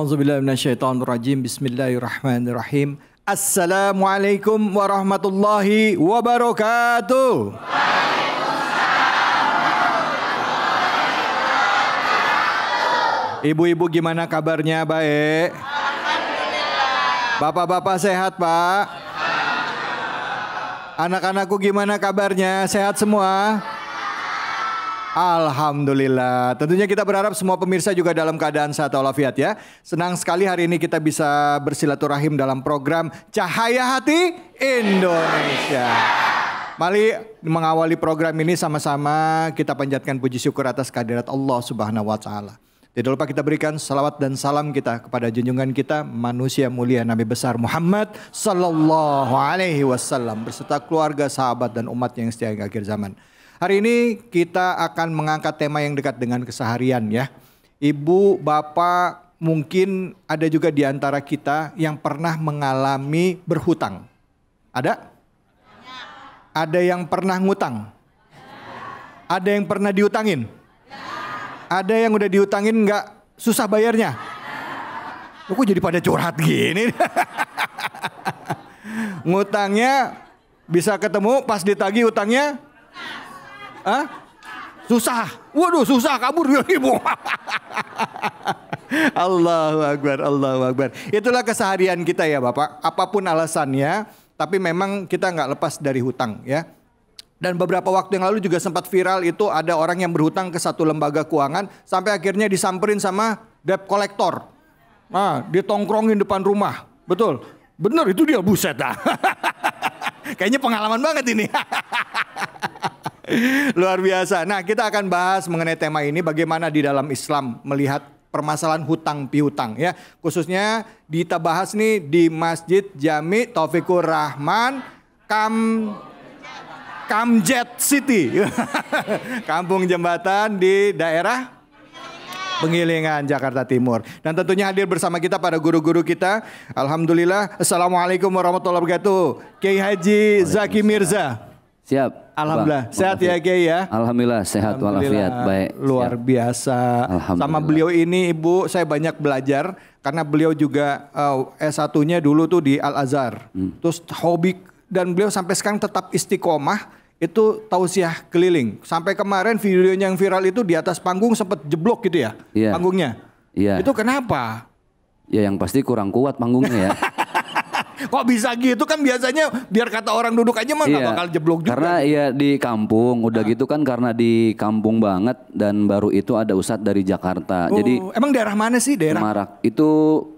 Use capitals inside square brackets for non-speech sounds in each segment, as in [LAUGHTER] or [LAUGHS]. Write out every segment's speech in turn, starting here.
A'udzubillahi minasyaitonirrajim. Bismillahirrahmanirrahim. Assalamualaikum warahmatullahi wabarakatuh. Ibu-ibu gimana kabarnya baik? Bapak-bapak sehat pak? Anak-anakku gimana kabarnya? Sehat semua? Alhamdulillah. Tentunya kita berharap semua pemirsa juga dalam keadaan sehat walafiat ya. Senang sekali hari ini kita bisa bersilaturahim dalam program Cahaya Hati Indonesia. Mari mengawali program ini sama-sama kita panjatkan puji syukur atas kehadirat Allah Subhanahu wa taala. Tidak lupa kita berikan salawat dan salam kita kepada junjungan kita manusia mulia Nabi besar Muhammad sallallahu alaihi wasallam beserta keluarga, sahabat dan umat yang setia hingga akhir zaman. Hari ini kita akan mengangkat tema yang dekat dengan keseharian ya. Ibu, bapak, mungkin ada juga di antara kita yang pernah mengalami berhutang. Ada? Ada yang pernah ngutang? Ada yang pernah diutangin? Ada yang udah diutangin nggak susah bayarnya? kok jadi pada curhat gini? [LAUGHS] Ngutangnya bisa ketemu pas ditagi utangnya Hah? Susah. Waduh susah kabur. [LAUGHS] Ibu. Allahu Akbar, Allahu Akbar. Itulah keseharian kita ya Bapak. Apapun alasannya, tapi memang kita nggak lepas dari hutang ya. Dan beberapa waktu yang lalu juga sempat viral itu ada orang yang berhutang ke satu lembaga keuangan sampai akhirnya disamperin sama debt collector. Nah, ditongkrongin depan rumah. Betul. Benar itu dia buset dah. [LAUGHS] Kayaknya pengalaman banget ini. [LAUGHS] [LAUGHS] Luar biasa. Nah, kita akan bahas mengenai tema ini bagaimana di dalam Islam melihat permasalahan hutang piutang ya. Khususnya kita bahas nih di Masjid Jami Taufikur Rahman Kam Kamjet City. [LAUGHS] Kampung Jembatan di daerah Pengilingan Jakarta Timur. Dan tentunya hadir bersama kita pada guru-guru kita. Alhamdulillah. Assalamualaikum warahmatullahi wabarakatuh. Kiai Haji Zaki Mirza. Siap. Alhamdulillah. Bang, sehat ya Kiai ya. Alhamdulillah sehat walafiat. Baik. Luar siap. biasa. Sama beliau ini Ibu saya banyak belajar karena beliau juga uh, eh, S1-nya dulu tuh di Al Azhar. Hmm. Terus hobi dan beliau sampai sekarang tetap istiqomah itu tausiah keliling. Sampai kemarin videonya yang viral itu di atas panggung sempat jeblok gitu ya yeah. panggungnya. Iya. Yeah. Itu kenapa? Ya yang pasti kurang kuat panggungnya ya. [LAUGHS] Kok bisa gitu kan biasanya biar kata orang duduk aja mah iya, gak bakal jeblok juga. Karena ya di kampung udah nah. gitu kan karena di kampung banget dan baru itu ada usat dari Jakarta. Oh, Jadi emang daerah mana sih daerah? Marak. Itu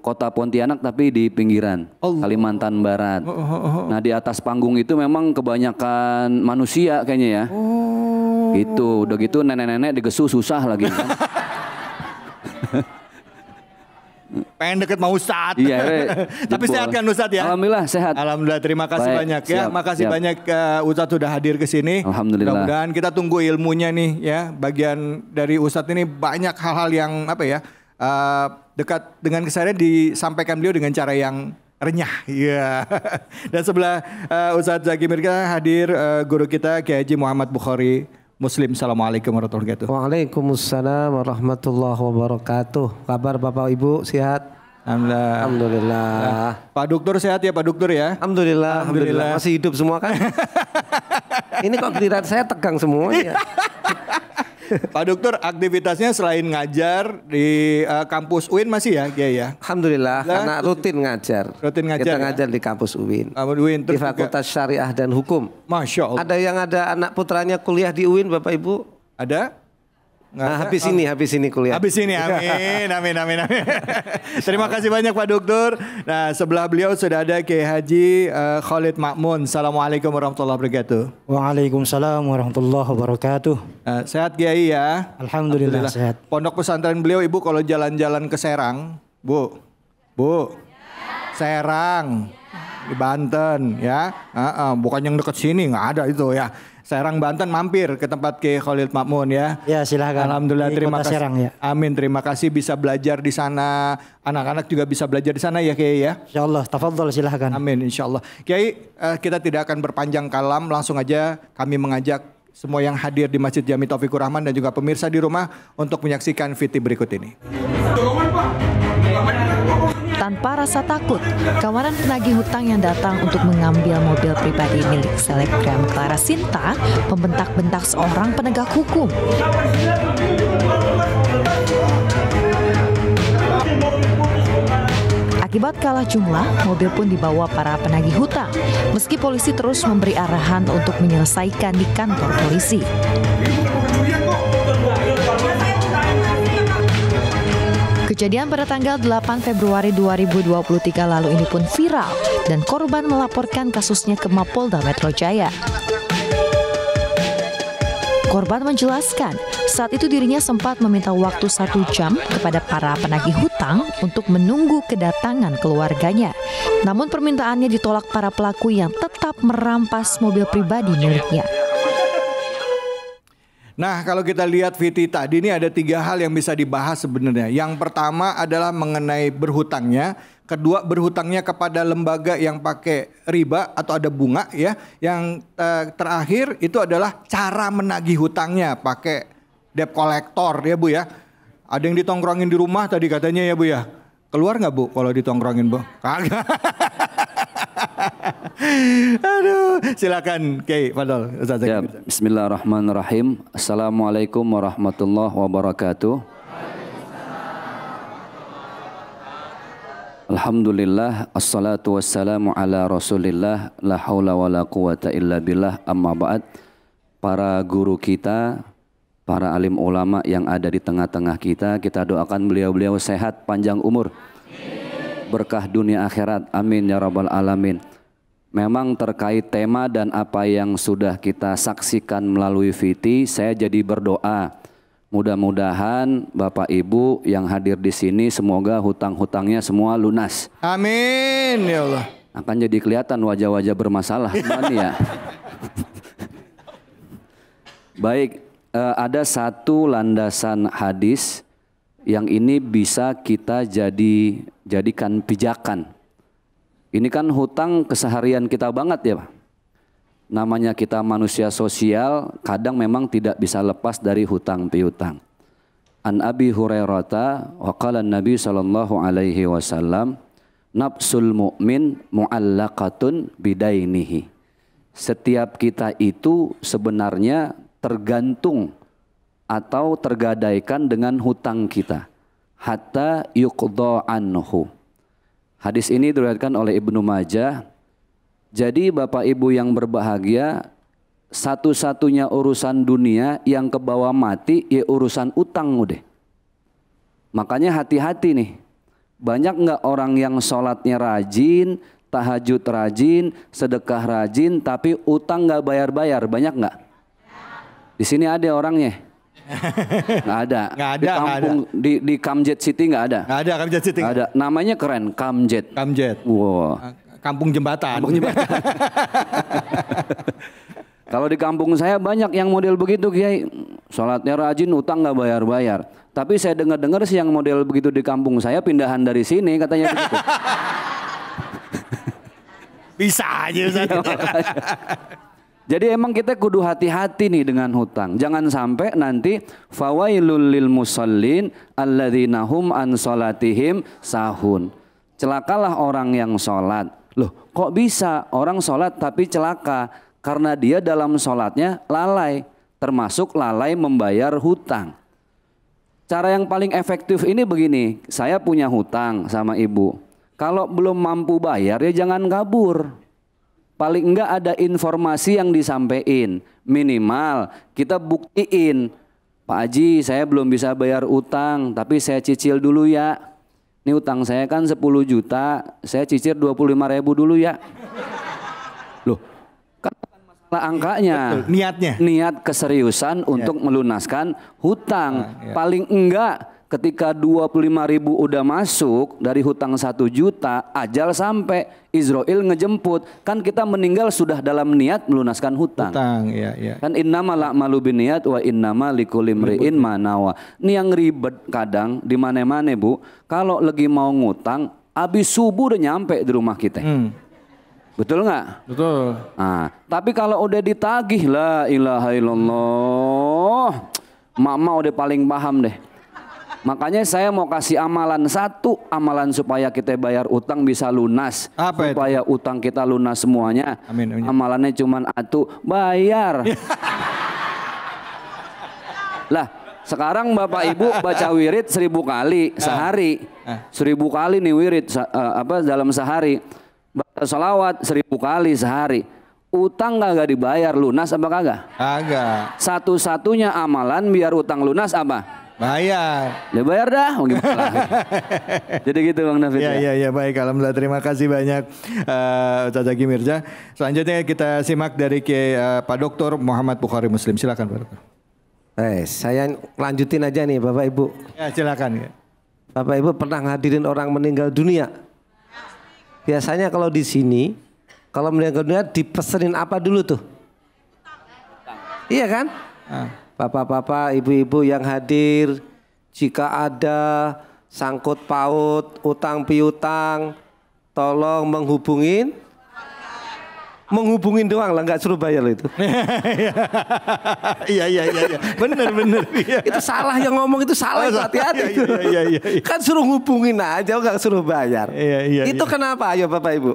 kota Pontianak tapi di pinggiran oh. Kalimantan Barat. Oh, oh, oh, oh. Nah di atas panggung itu memang kebanyakan manusia kayaknya ya. Oh. Gitu udah gitu nenek-nenek digesu susah lagi kan. [LAUGHS] pengen deket mau Ustad. Iya. [LAUGHS] Tapi sehat kan Ustad ya? Alhamdulillah sehat. Alhamdulillah terima kasih Baik, banyak ya. siap, ya. Makasih siap. banyak uh, Ustadz sudah hadir ke sini. Alhamdulillah. mudah kita tunggu ilmunya nih ya. Bagian dari Ustadz ini banyak hal-hal yang apa ya? Uh, dekat dengan kesannya disampaikan beliau dengan cara yang renyah. Iya. [LAUGHS] Dan sebelah uh, Ustadz Zaki Mirka hadir uh, guru kita Kiai Haji Muhammad Bukhari Muslim. Assalamualaikum warahmatullahi wabarakatuh. Waalaikumsalam warahmatullahi wabarakatuh. Kabar Bapak Ibu sehat? Alhamdulillah. Alhamdulillah. Nah, Pak Dokter sehat ya Pak Dokter ya? Alhamdulillah. Alhamdulillah. Masih hidup semua kan? [LAUGHS] Ini kok giliran saya tegang semuanya. [LAUGHS] Pak Dokter, aktivitasnya selain ngajar di uh, kampus UIN masih ya, Kiai ya? Alhamdulillah, karena rutin ngajar. Rutin ngajar. Kita ya? ngajar di kampus UIN. Kampus UIN di Fakultas juga. Syariah dan Hukum. Masya Allah. Ada yang ada anak putranya kuliah di UIN, Bapak Ibu? Ada? Nggak, nah, habis ini, habis ini kuliah. Habis ini, [LAUGHS] amin, amin, amin, amin. Terima kasih banyak Pak Dokter. Nah, sebelah beliau sudah ada Kiai Haji uh, Khalid Makmun. Assalamualaikum warahmatullahi wabarakatuh. Waalaikumsalam warahmatullahi wabarakatuh. Nah, sehat Kiai ya? Alhamdulillah, Alhamdulillah sehat. Pondok pesantren beliau Ibu kalau jalan-jalan ke Serang, Bu. Bu. Ya. Serang. Ya. Di Banten ya. Uh -uh, bukan yang dekat sini, nggak ada itu ya. Serang Banten mampir ke tempat ke Khalil Makmun ya. Ya silahkan. Alhamdulillah Di terima kasih. ya. Amin terima kasih bisa belajar di sana. Anak-anak juga bisa belajar di sana ya Kiai ya. Insya Allah. Tafadhol silahkan. Amin Insya Allah. Kiai uh, kita tidak akan berpanjang kalam langsung aja kami mengajak semua yang hadir di Masjid Jami Taufikur Rahman dan juga pemirsa di rumah untuk menyaksikan fiti berikut ini. Pak tanpa rasa takut. Kawanan penagih hutang yang datang untuk mengambil mobil pribadi milik selebgram Clara Sinta membentak-bentak seorang penegak hukum. Akibat kalah jumlah, mobil pun dibawa para penagih hutang, meski polisi terus memberi arahan untuk menyelesaikan di kantor polisi. Kejadian pada tanggal 8 Februari 2023 lalu ini pun viral dan korban melaporkan kasusnya ke Mapolda Metro Jaya. Korban menjelaskan, saat itu dirinya sempat meminta waktu satu jam kepada para penagih hutang untuk menunggu kedatangan keluarganya. Namun permintaannya ditolak para pelaku yang tetap merampas mobil pribadi miliknya. Nah, kalau kita lihat Viti tadi ini ada tiga hal yang bisa dibahas sebenarnya. Yang pertama adalah mengenai berhutangnya, kedua berhutangnya kepada lembaga yang pakai riba atau ada bunga ya. Yang eh, terakhir itu adalah cara menagih hutangnya pakai debt collector ya Bu ya. Ada yang ditongkrongin di rumah tadi katanya ya Bu ya. Keluar nggak Bu kalau ditongkrongin Bu? Kagak. [LAUGHS] [LAUGHS] Aduh, silakan Kiai Fadol. Ya, Bismillahirrahmanirrahim. Assalamualaikum warahmatullahi wabarakatuh. Alhamdulillah, assalatu wassalamu ala rasulillah, la hawla wa la quwata illa billah amma ba'd. Para guru kita, para alim ulama yang ada di tengah-tengah kita, kita doakan beliau-beliau sehat panjang umur. Berkah dunia akhirat. Amin ya rabbal alamin memang terkait tema dan apa yang sudah kita saksikan melalui VT, saya jadi berdoa. Mudah-mudahan Bapak Ibu yang hadir di sini semoga hutang-hutangnya semua lunas. Amin ya Allah. Akan jadi kelihatan wajah-wajah bermasalah, ya. [LAUGHS] Baik, eh, ada satu landasan hadis yang ini bisa kita jadi jadikan pijakan ini kan hutang keseharian kita banget ya Pak. Namanya kita manusia sosial kadang memang tidak bisa lepas dari hutang piutang. An Abi Hurairah wa qala Nabi sallallahu alaihi wasallam nafsul mu'min mu'allaqatun bidainihi. Setiap kita itu sebenarnya tergantung atau tergadaikan dengan hutang kita hatta yuqdha anhu Hadis ini diriwayatkan oleh Ibnu Majah. Jadi Bapak Ibu yang berbahagia, satu-satunya urusan dunia yang kebawa mati ya urusan utang udah. Makanya hati-hati nih. Banyak nggak orang yang sholatnya rajin, tahajud rajin, sedekah rajin, tapi utang nggak bayar-bayar, banyak nggak? Di sini ada orangnya. [LAUGHS] Nggak ada. ada. Di kampung ada. di di Kamjet City nggak ada. Nggak ada Kamjet City. ada. Namanya keren Kamjet. Kamjet. Wow. Kampung jembatan. Kampung jembatan. [LAUGHS] Kalau di kampung saya banyak yang model begitu Kiai. Sholatnya rajin, utang nggak bayar-bayar. Tapi saya dengar-dengar sih yang model begitu di kampung saya pindahan dari sini katanya begitu. [LAUGHS] Bisa aja. Ustaz. Jadi emang kita kudu hati-hati nih dengan hutang. Jangan sampai nanti fawailul lil musallin alladzina hum an salatihim sahun. Celakalah orang yang sholat. Loh, kok bisa orang sholat tapi celaka? Karena dia dalam sholatnya lalai. Termasuk lalai membayar hutang. Cara yang paling efektif ini begini. Saya punya hutang sama ibu. Kalau belum mampu bayar ya jangan kabur paling enggak ada informasi yang disampaikan. Minimal kita buktiin, Pak Haji saya belum bisa bayar utang, tapi saya cicil dulu ya. Ini utang saya kan 10 juta, saya cicil 25 ribu dulu ya. Loh, kan masalah angkanya. Betul, niatnya. Niat keseriusan ya. untuk melunaskan hutang. Nah, ya. Paling enggak ketika 25 ribu udah masuk dari hutang satu juta, ajal sampai Israel ngejemput. Kan kita meninggal sudah dalam niat melunaskan hutang. Hutang, ya, ya. Kan inna la malu biniat wa innama likulimriin iya. manawa. Ini yang ribet kadang di mana-mana Bu. Kalau lagi mau ngutang, habis subuh udah nyampe di rumah kita. Hmm. Betul nggak? Betul. Nah, tapi kalau udah ditagih lah, ilaha illallah, mama udah paling paham deh Makanya saya mau kasih amalan satu amalan supaya kita bayar utang bisa lunas. Apa supaya itu? utang kita lunas semuanya. Amin, amin. Amalannya cuma satu bayar. [LAUGHS] lah sekarang bapak ibu baca wirid seribu kali ah. sehari. Ah. Seribu kali nih wirid eh, apa dalam sehari. Baca salawat seribu kali sehari utang gak dibayar lunas apa kagak? Kagak. Satu-satunya amalan biar utang lunas apa? Bayar. Ya bayar dah. [LAUGHS] Jadi gitu Bang David. Iya iya iya. ya baik. Alhamdulillah terima kasih banyak uh, Ustaz Zaki Mirza. Selanjutnya kita simak dari ke uh, Pak Doktor Muhammad Bukhari Muslim. Silakan Pak Dokter. Eh, saya lanjutin aja nih Bapak Ibu. Ya, silakan ya. Bapak Ibu pernah ngadirin orang meninggal dunia? Biasanya kalau di sini kalau meninggal dunia dipesenin apa dulu tuh? Iya kan? Ah bapak-bapak, ibu-ibu yang hadir, jika ada sangkut paut, utang piutang, tolong menghubungin menghubungin doang lah nggak suruh bayar itu. [LAUGHS] Iya iya iya iya. Benar benar. Iya. itu salah yang ngomong itu salah oh, hati-hati. Iya, iya, iya, iya, Kan suruh hubungin aja nggak suruh bayar. Iya iya. Itu kenapa ayo Bapak Ibu?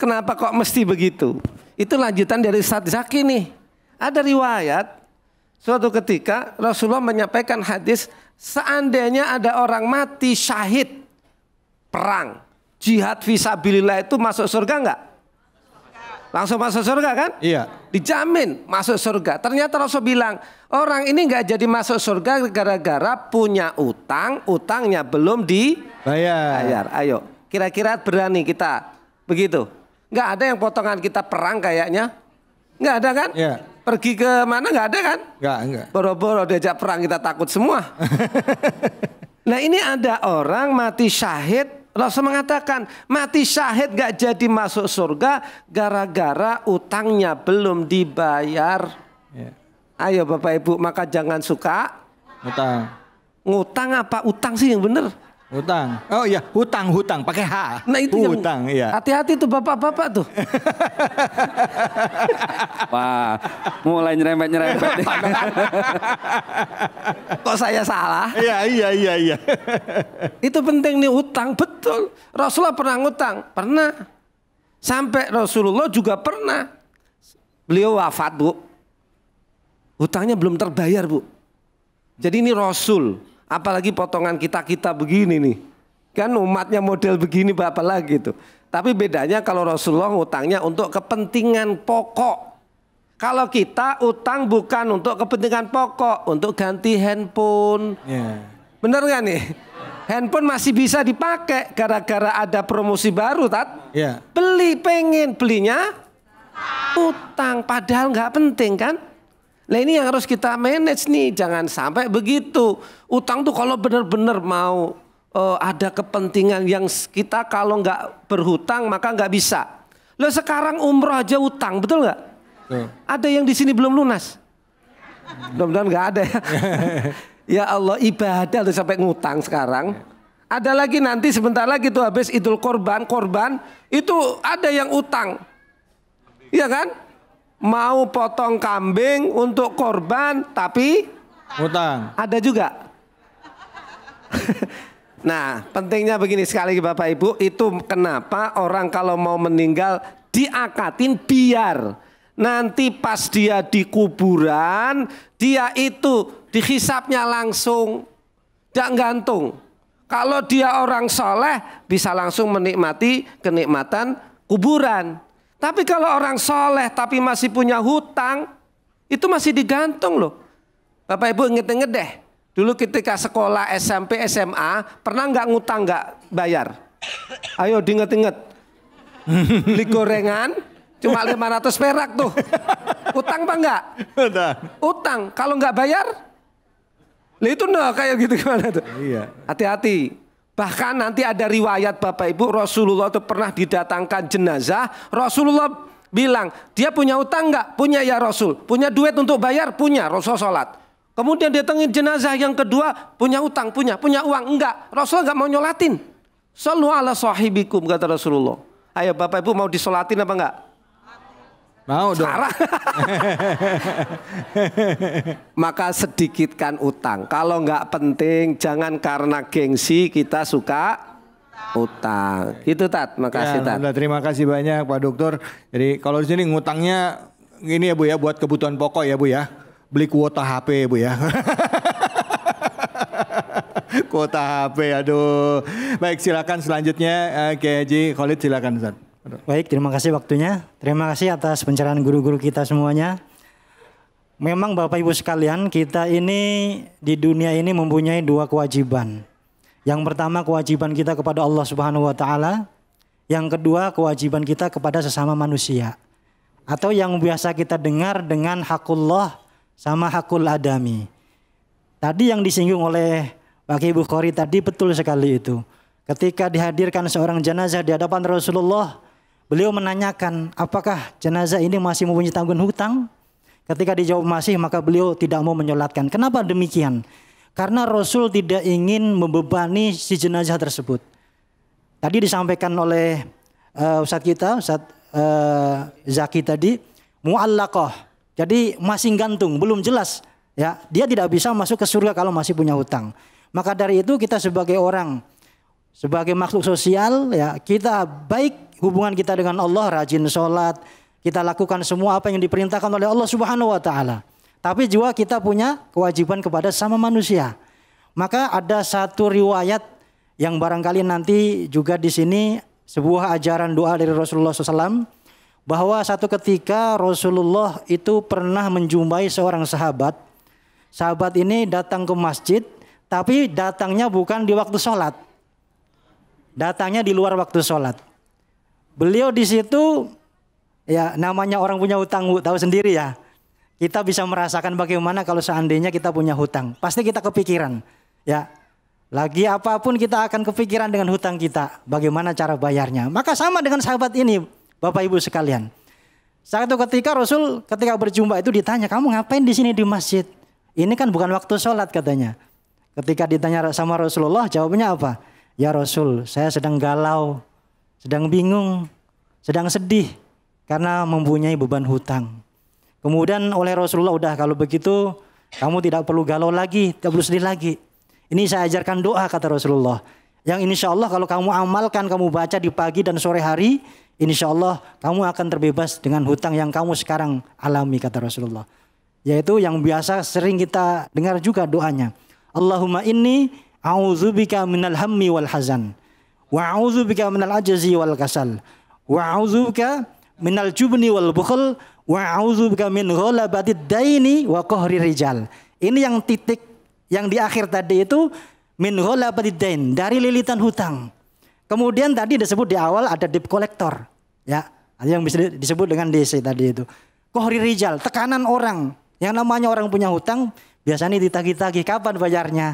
Kenapa kok mesti begitu? Itu lanjutan dari saat Zaki nih. Ada riwayat Suatu ketika Rasulullah menyampaikan hadis seandainya ada orang mati syahid perang jihad visabilillah itu masuk surga enggak? Langsung masuk surga kan? Iya. Dijamin masuk surga. Ternyata Rasul bilang orang ini nggak jadi masuk surga gara-gara punya utang, utangnya belum dibayar. Ayo, kira-kira berani kita begitu? Nggak ada yang potongan kita perang kayaknya. Nggak ada kan? Iya. Pergi ke mana nggak ada kan? Nggak, nggak. Boro-boro diajak perang kita takut semua. [LAUGHS] nah ini ada orang mati syahid. Rasul mengatakan mati syahid gak jadi masuk surga gara-gara utangnya belum dibayar. Ya. Ayo Bapak Ibu maka jangan suka. Utang. Ngutang apa utang sih yang benar? Hutang. Oh iya, hutang, hutang pakai H. Nah itu hutang, yang, iya. Hati-hati tuh bapak-bapak tuh. [LAUGHS] Wah, mulai nyerempet-nyerempet. [LAUGHS] Kok saya salah? Iya, iya, iya, iya. itu penting nih hutang, betul. Rasulullah pernah ngutang, pernah. Sampai Rasulullah juga pernah. Beliau wafat, Bu. Hutangnya belum terbayar, Bu. Jadi ini Rasul Apalagi potongan kita-kita begini nih. Kan umatnya model begini berapa lagi tuh. Tapi bedanya kalau Rasulullah utangnya untuk kepentingan pokok. Kalau kita utang bukan untuk kepentingan pokok, untuk ganti handphone. Yeah. Bener nggak nih? handphone masih bisa dipakai gara-gara ada promosi baru tat yeah. beli pengen belinya utang padahal nggak penting kan Nah ini yang harus kita manage nih, jangan sampai begitu. Utang tuh kalau benar-benar mau uh, ada kepentingan yang kita kalau nggak berhutang maka nggak bisa. Lo sekarang umroh aja utang, betul nggak? Hmm. Ada yang di sini belum lunas. Mudah-mudahan nggak ada ya. [LAUGHS] ya Allah ibadah tuh sampai ngutang sekarang. Ada lagi nanti sebentar lagi tuh habis idul korban, korban itu ada yang utang. Iya kan? mau potong kambing untuk korban tapi hutang. Ada juga. [LAUGHS] nah, pentingnya begini sekali Bapak Ibu, itu kenapa orang kalau mau meninggal diakatin biar nanti pas dia di kuburan, dia itu dihisapnya langsung, tidak gantung. Kalau dia orang soleh, bisa langsung menikmati kenikmatan kuburan. Tapi kalau orang soleh tapi masih punya hutang, itu masih digantung loh. Bapak Ibu inget-inget deh. Dulu ketika sekolah SMP, SMA, pernah nggak ngutang nggak bayar? Ayo diinget-inget. [LAUGHS] Beli gorengan, cuma 500 perak tuh. Utang apa enggak? Utang. Utang. Kalau nggak bayar, Lah itu nah kayak gitu gimana tuh? Iya. Hati-hati. Bahkan nanti ada riwayat Bapak Ibu Rasulullah itu pernah didatangkan jenazah. Rasulullah bilang dia punya utang nggak? Punya ya Rasul. Punya duit untuk bayar? Punya. Rasul sholat. Kemudian datangin jenazah yang kedua punya utang, punya, punya uang enggak. Rasul nggak mau nyolatin. Sallu ala sahibikum kata Rasulullah. Ayo Bapak Ibu mau disolatin apa enggak? Mau dong. Sarah. [LAUGHS] Maka sedikitkan utang. Kalau nggak penting, jangan karena gengsi kita suka utang. Itu Tat, makasih ya, Tat. Terima kasih banyak Pak Dokter. Jadi kalau di sini ngutangnya ini ya Bu ya buat kebutuhan pokok ya Bu ya. Beli kuota HP ya Bu ya. [LAUGHS] kuota HP aduh. Baik silakan selanjutnya Oke, eh, Haji Khalid silakan Ustaz. Baik, terima kasih waktunya. Terima kasih atas pencerahan guru-guru kita semuanya. Memang Bapak Ibu sekalian, kita ini di dunia ini mempunyai dua kewajiban. Yang pertama kewajiban kita kepada Allah Subhanahu wa taala, yang kedua kewajiban kita kepada sesama manusia. Atau yang biasa kita dengar dengan hakullah sama hakul adami. Tadi yang disinggung oleh Pak Ibu Khori tadi betul sekali itu. Ketika dihadirkan seorang jenazah di hadapan Rasulullah Beliau menanyakan apakah jenazah ini masih mempunyai tanggungan hutang? Ketika dijawab masih, maka beliau tidak mau menyolatkan. Kenapa demikian? Karena Rasul tidak ingin membebani si jenazah tersebut. Tadi disampaikan oleh uh, Ustadz kita, Ustadz uh, Zaki tadi, mu'allakoh. Jadi masih gantung, belum jelas. ya Dia tidak bisa masuk ke surga kalau masih punya hutang. Maka dari itu kita sebagai orang sebagai makhluk sosial ya kita baik hubungan kita dengan Allah rajin sholat kita lakukan semua apa yang diperintahkan oleh Allah Subhanahu wa taala tapi juga kita punya kewajiban kepada sama manusia maka ada satu riwayat yang barangkali nanti juga di sini sebuah ajaran doa dari Rasulullah SAW bahwa satu ketika Rasulullah itu pernah menjumpai seorang sahabat sahabat ini datang ke masjid tapi datangnya bukan di waktu sholat Datangnya di luar waktu sholat. Beliau di situ ya namanya orang punya hutang tahu sendiri ya. Kita bisa merasakan bagaimana kalau seandainya kita punya hutang. Pasti kita kepikiran ya. Lagi apapun kita akan kepikiran dengan hutang kita. Bagaimana cara bayarnya. Maka sama dengan sahabat ini Bapak Ibu sekalian. Satu ketika Rasul ketika berjumpa itu ditanya, "Kamu ngapain di sini di masjid?" Ini kan bukan waktu sholat katanya. Ketika ditanya sama Rasulullah, jawabnya apa? Ya Rasul, saya sedang galau, sedang bingung, sedang sedih karena mempunyai beban hutang. Kemudian oleh Rasulullah udah kalau begitu kamu tidak perlu galau lagi, tidak perlu sedih lagi. Ini saya ajarkan doa kata Rasulullah. Yang insya Allah kalau kamu amalkan, kamu baca di pagi dan sore hari, insya Allah kamu akan terbebas dengan hutang yang kamu sekarang alami kata Rasulullah. Yaitu yang biasa sering kita dengar juga doanya. Allahumma inni A'udzubika minal hammi wal hazan. Wa bika minal ajzi wal kasal. Wa bika minal jubni wal bukhl. Wa bika min ghalabatid daini wa qahri rijal. Ini yang titik yang di akhir tadi itu min ghalabatid dain dari lilitan hutang. Kemudian tadi disebut di awal ada debt collector, ya. Yang bisa disebut dengan DC tadi itu. Kohri rijal, tekanan orang. Yang namanya orang punya hutang biasanya ditagih-tagih kapan bayarnya.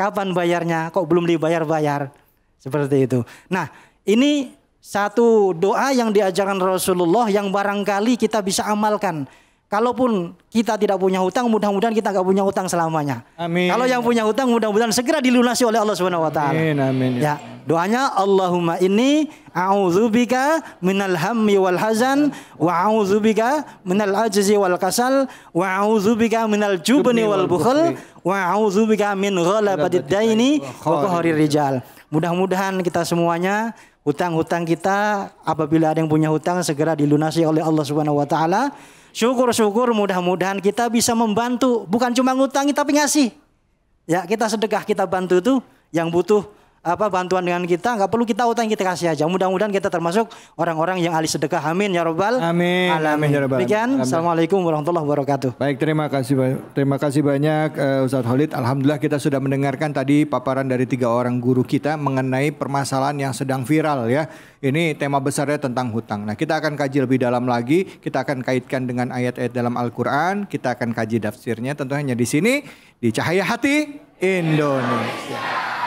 Kapan bayarnya? Kok belum dibayar-bayar? Seperti itu. Nah, ini satu doa yang diajarkan Rasulullah yang barangkali kita bisa amalkan Kalaupun kita tidak punya hutang, mudah-mudahan kita nggak punya hutang selamanya. Amin. Kalau yang punya hutang, mudah-mudahan segera dilunasi oleh Allah Subhanahu Wa Taala. Amin, amin. Ya, ya doanya Allahumma ini a'udzubika minal hammi wal hazan wa a'udzubika minal ajzi wal kasal wa a'udzubika minal jubni wal bukhul wa a'udzubika min ghalabatid daini wa qahri rijal. Mudah-mudahan kita semuanya hutang-hutang kita apabila ada yang punya hutang segera dilunasi oleh Allah Subhanahu wa taala. Syukur-syukur mudah-mudahan kita bisa membantu. Bukan cuma ngutangi tapi ngasih. Ya kita sedekah kita bantu tuh yang butuh apa bantuan dengan kita nggak perlu kita utang kita kasih aja mudah-mudahan kita termasuk orang-orang yang ahli sedekah amin ya robbal amin alamin ya robbal demikian assalamualaikum warahmatullahi wabarakatuh baik terima kasih terima kasih banyak uh, Ustadz Khalid alhamdulillah kita sudah mendengarkan tadi paparan dari tiga orang guru kita mengenai permasalahan yang sedang viral ya ini tema besarnya tentang hutang nah kita akan kaji lebih dalam lagi kita akan kaitkan dengan ayat-ayat dalam Al-Qur'an kita akan kaji tafsirnya tentunya hanya di sini di Cahaya Hati Indonesia